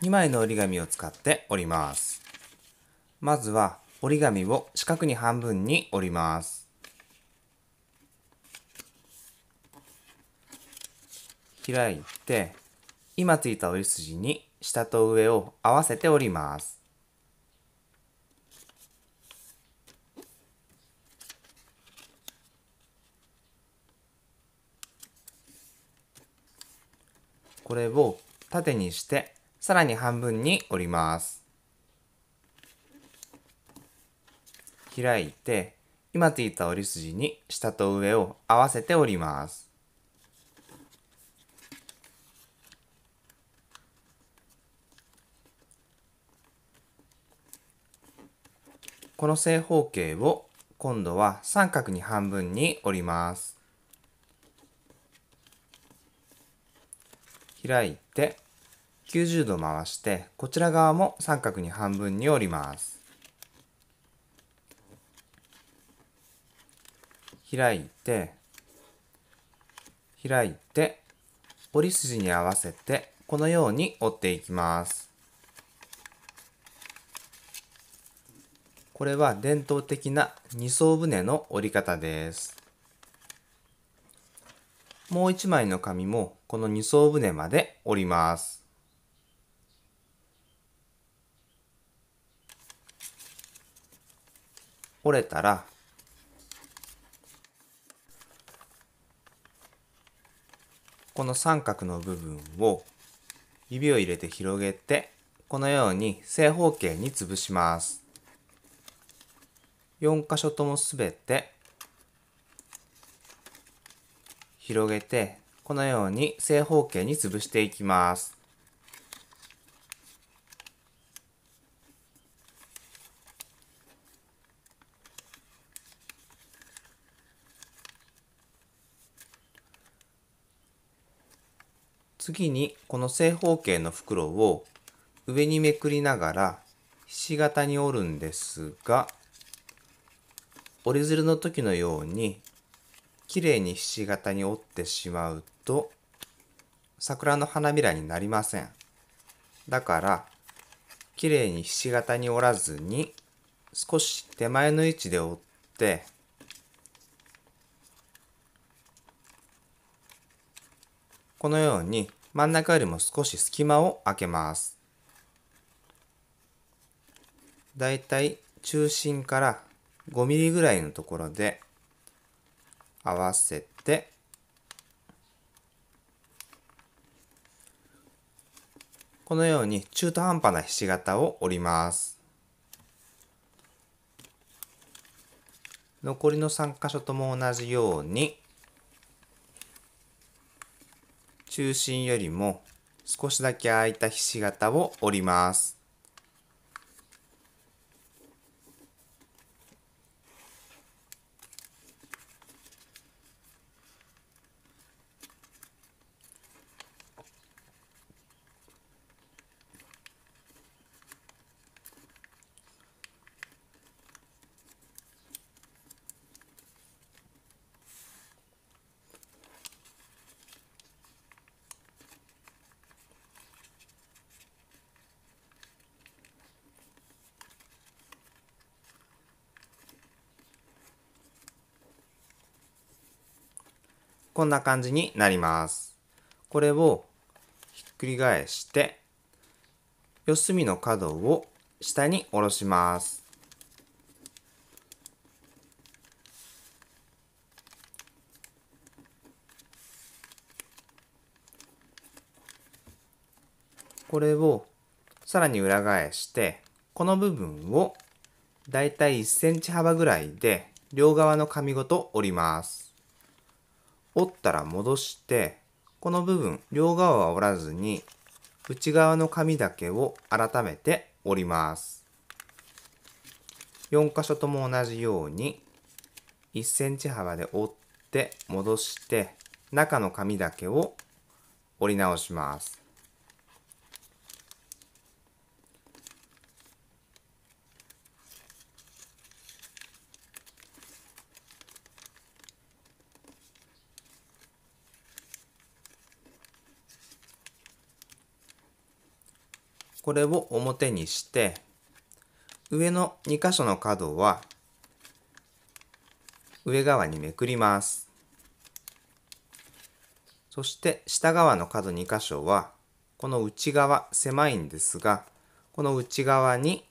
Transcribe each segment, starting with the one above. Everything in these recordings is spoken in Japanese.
2枚の折り紙を使っております。まずは折り紙を四角に半分に折ります。開いて、今ついた折り筋に下と上を合わせて折ります。これを縦にしてさらに半分に折ります。開いて、今ついた折り筋に下と上を合わせて折ります。この正方形を今度は三角に半分に折ります。開いて90度回してこちら側も三角に半分に折ります開いて開いて折り筋に合わせてこのように折っていきますこれは伝統的な二層船の折り方ですもう一枚の紙もこの二層船まで折ります折れたらこの三角の部分を指を入れて広げてこのように正方形に潰します4箇所ともすべて広げてこのように正方形に潰していきます次にこの正方形の袋を上にめくりながらひし形に折るんですが折り鶴の時のようにきれいにひし形に折ってしまうと桜の花びらになりません。だからきれいにひし形に折らずに少し手前の位置で折ってこのように真ん中よりも少し隙間を空けます。だいたい中心から5ミリぐらいのところで合わせてこのように中途半端なひし形を折ります。残りの3箇所とも同じように中心よりも少しだけ空いたひし形を折ります。こんな感じになります。これをひっくり返して、四隅の角を下に下ろします。これをさらに裏返して、この部分をだいたい1センチ幅ぐらいで両側の紙ごと折ります。折ったら戻して、この部分、両側は折らずに、内側の紙だけを改めて折ります。4箇所とも同じように、1センチ幅で折って戻して、中の紙だけを折り直します。これを表にして上の2箇所の角は上側にめくりますそして下側の角2箇所はこの内側狭いんですがこの内側に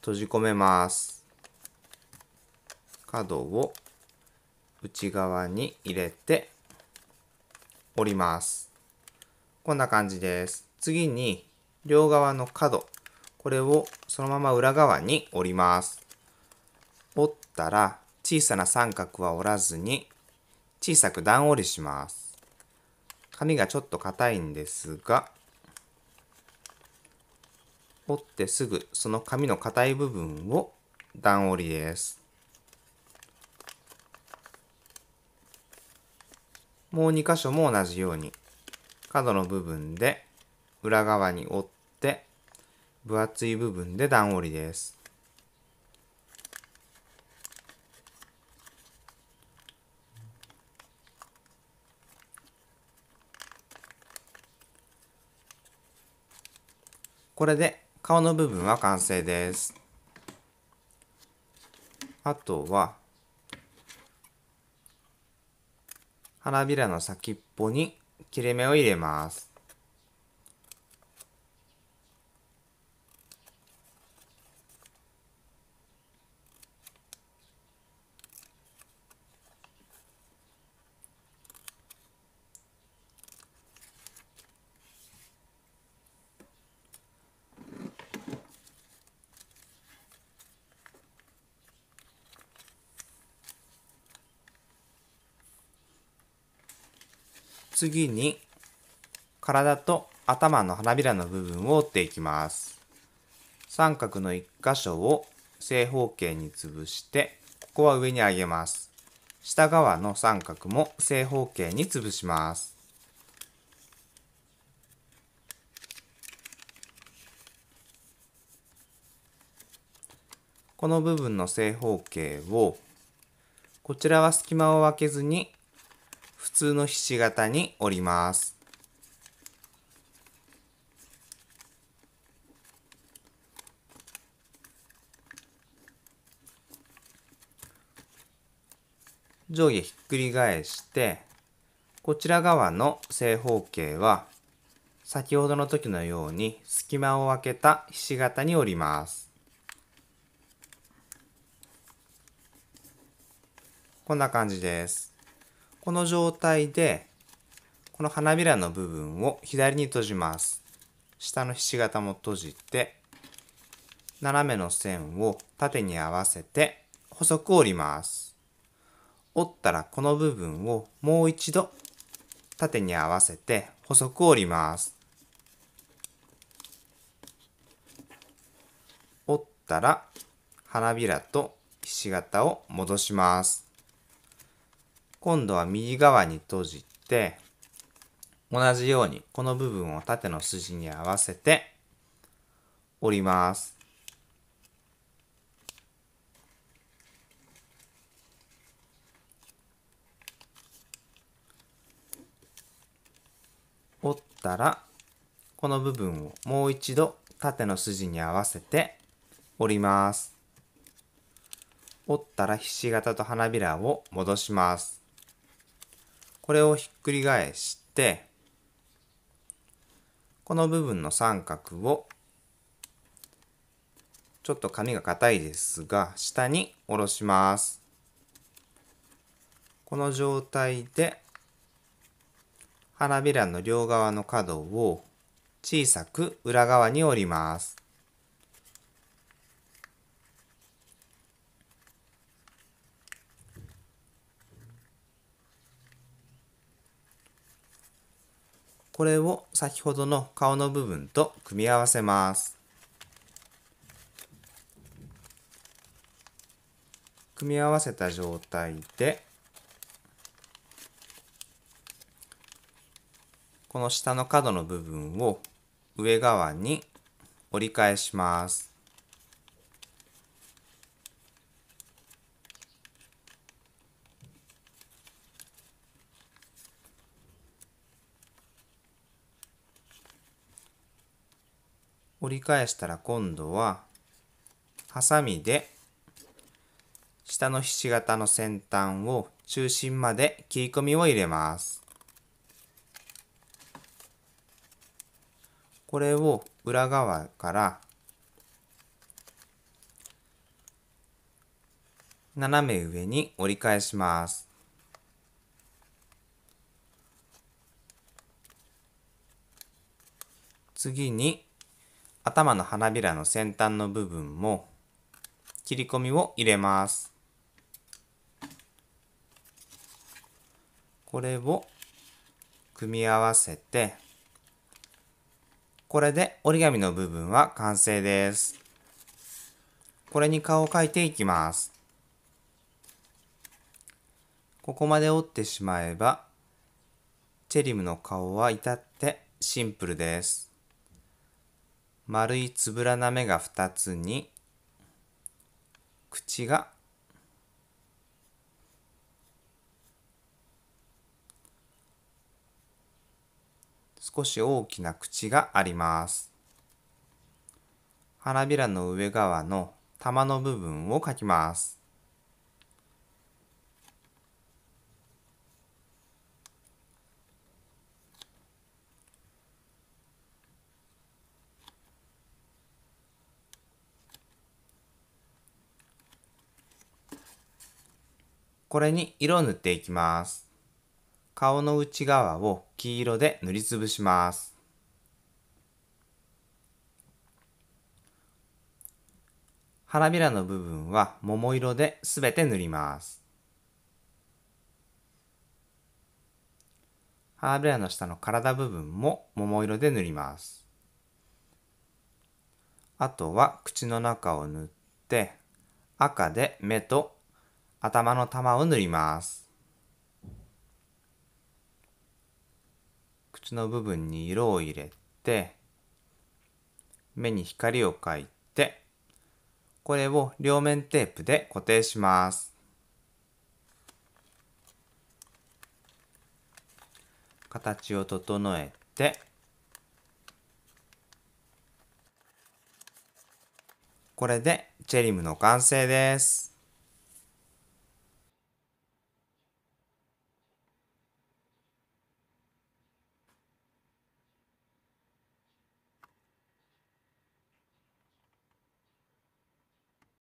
閉じ込めます角を内側に入れて折りますこんな感じです次に両側の角、これをそのまま裏側に折ります。折ったら小さな三角は折らずに小さく段折りします。紙がちょっと硬いんですが、折ってすぐその紙の硬い部分を段折りです。もう2箇所も同じように角の部分で裏側に折って分厚い部分で段折りです。これで顔の部分は完成です。あとは、花びらの先っぽに切れ目を入れます。次に体と頭の花びらの部分を折っていきます。三角の一箇所を正方形に潰して、ここは上に上げます。下側の三角も正方形に潰します。この部分の正方形をこちらは隙間を空けずに普通のひし形に折ります。上下ひっくり返してこちら側の正方形は先ほどの時のように隙間を空けたひし形に折ります。こんな感じです。この状態で、この花びらの部分を左に閉じます。下のひし形も閉じて、斜めの線を縦に合わせて細く折ります。折ったらこの部分をもう一度縦に合わせて細く折ります。折ったら花びらとひし形を戻します。今度は右側に閉じて、同じようにこの部分を縦の筋に合わせて折ります。折ったら、この部分をもう一度縦の筋に合わせて折ります。折ったらひし形と花びらを戻します。これをひっくり返してこの部分の三角をちょっと紙が硬いですが下に下ろしますこの状態で花びらの両側の角を小さく裏側に折りますこれを先ほどの顔の部分と組み合わせます。組み合わせた状態でこの下の角の部分を上側に折り返します。折り返したら今度はハサミで下のひし形の先端を中心まで切り込みを入れます。これを裏側から斜め上に折り返します。次に頭の花びらの先端の部分も切り込みを入れます。これを組み合わせて、これで折り紙の部分は完成です。これに顔を描いていきます。ここまで折ってしまえば、チェリムの顔は至ってシンプルです。丸いつぶらな目が2つに口が少し大きな口があります花びらの上側の玉の部分を描きますこれに色を塗っていきます。顔の内側を黄色で塗りつぶします。花びらの部分は桃色ですべて塗ります。花びらの下の体部分も桃色で塗ります。あとは口の中を塗って赤で目と頭の玉を塗ります。口の部分に色を入れて、目に光を描いて、これを両面テープで固定します。形を整えて、これでチェリムの完成です。